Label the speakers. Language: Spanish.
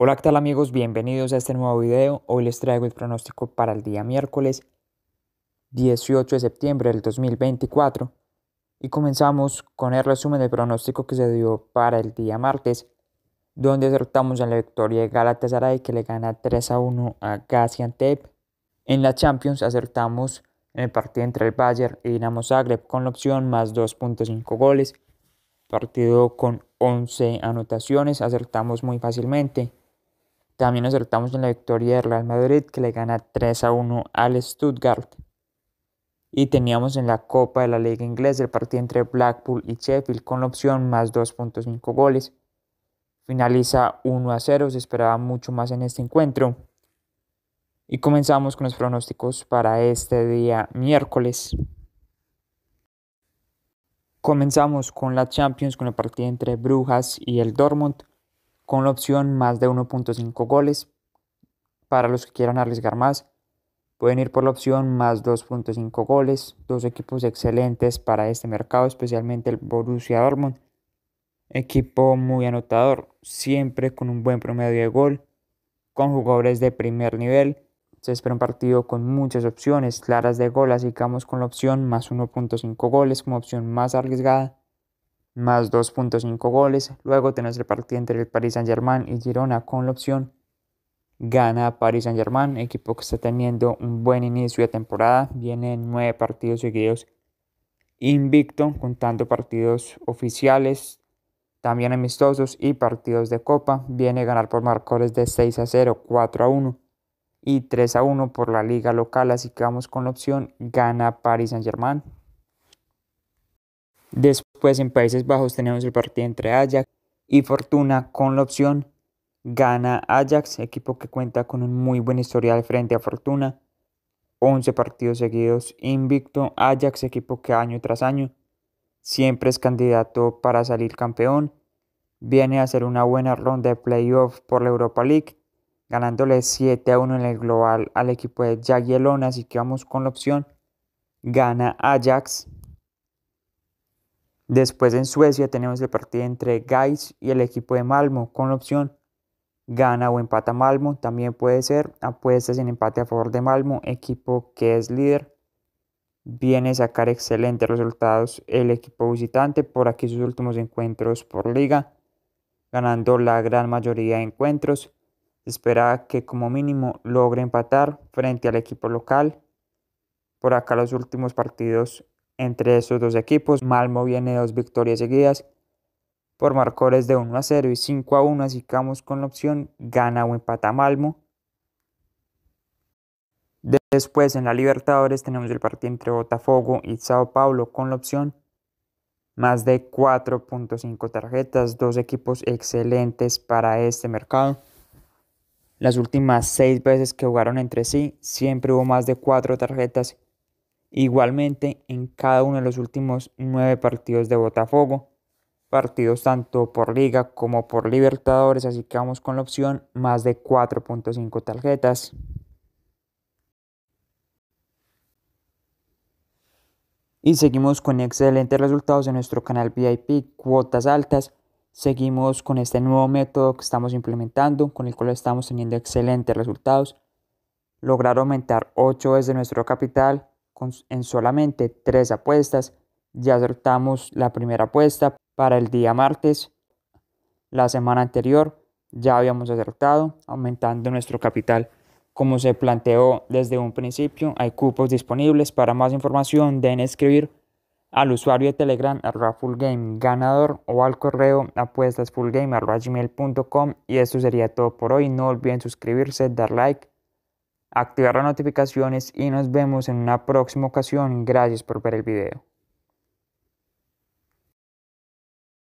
Speaker 1: Hola, ¿qué tal amigos? Bienvenidos a este nuevo video. Hoy les traigo el pronóstico para el día miércoles 18 de septiembre del 2024 y comenzamos con el resumen del pronóstico que se dio para el día martes, donde acertamos en la victoria de Galatasaray que le gana 3 a 1 a Gaziantep. En la Champions acertamos en el partido entre el Bayern y Dinamo Zagreb con la opción más 2.5 goles. Partido con 11 anotaciones, acertamos muy fácilmente. También nos en la victoria del Real Madrid que le gana 3 a 1 al Stuttgart. Y teníamos en la Copa de la Liga Inglesa el partido entre Blackpool y Sheffield con la opción más 2.5 goles. Finaliza 1 a 0, se esperaba mucho más en este encuentro. Y comenzamos con los pronósticos para este día miércoles. Comenzamos con la Champions con el partido entre Brujas y el Dortmund con la opción más de 1.5 goles. Para los que quieran arriesgar más, pueden ir por la opción más 2.5 goles. Dos equipos excelentes para este mercado, especialmente el Borussia Dortmund. Equipo muy anotador, siempre con un buen promedio de gol, con jugadores de primer nivel. Se espera un partido con muchas opciones claras de gol, así que vamos con la opción más 1.5 goles como opción más arriesgada más 2.5 goles. Luego tenemos el partido entre el Paris Saint-Germain y Girona con la opción gana Paris Saint-Germain, equipo que está teniendo un buen inicio de temporada. Vienen nueve partidos seguidos invicto, contando partidos oficiales, también amistosos y partidos de copa. Viene a ganar por marcadores de 6 a 0, 4 a 1 y 3 a 1 por la liga local. Así que vamos con la opción gana Paris Saint-Germain. Después pues en Países Bajos tenemos el partido entre Ajax y Fortuna con la opción gana Ajax, equipo que cuenta con un muy buen historial frente a Fortuna. 11 partidos seguidos invicto. Ajax, equipo que año tras año siempre es candidato para salir campeón. Viene a hacer una buena ronda de playoff por la Europa League, ganándole 7 a 1 en el global al equipo de Jagiellon. Así que vamos con la opción. Gana Ajax Después en Suecia tenemos el partido entre Gais y el equipo de Malmo con la opción gana o empata Malmo. También puede ser apuestas en empate a favor de Malmo, equipo que es líder. Viene a sacar excelentes resultados el equipo visitante por aquí sus últimos encuentros por liga, ganando la gran mayoría de encuentros. espera que como mínimo logre empatar frente al equipo local. Por acá los últimos partidos entre esos dos equipos, Malmo viene dos victorias seguidas por marcadores de 1 a 0 y 5 a 1, así que vamos con la opción gana o empata Malmo. Después en la Libertadores tenemos el partido entre Botafogo y Sao Paulo con la opción más de 4.5 tarjetas, dos equipos excelentes para este mercado. Las últimas seis veces que jugaron entre sí siempre hubo más de cuatro tarjetas igualmente en cada uno de los últimos nueve partidos de Botafogo, partidos tanto por liga como por libertadores, así que vamos con la opción más de 4.5 tarjetas. Y seguimos con excelentes resultados en nuestro canal VIP, cuotas altas. Seguimos con este nuevo método que estamos implementando, con el cual estamos teniendo excelentes resultados. Lograr aumentar 8 veces nuestro capital en solamente tres apuestas. Ya acertamos la primera apuesta para el día martes. La semana anterior ya habíamos acertado aumentando nuestro capital. Como se planteó desde un principio, hay cupos disponibles. Para más información den escribir al usuario de Telegram arroba game ganador o al correo apuestasfullgame gmail.com y esto sería todo por hoy. No olviden suscribirse, dar like activar las notificaciones y nos vemos en una próxima ocasión. Gracias por ver el video.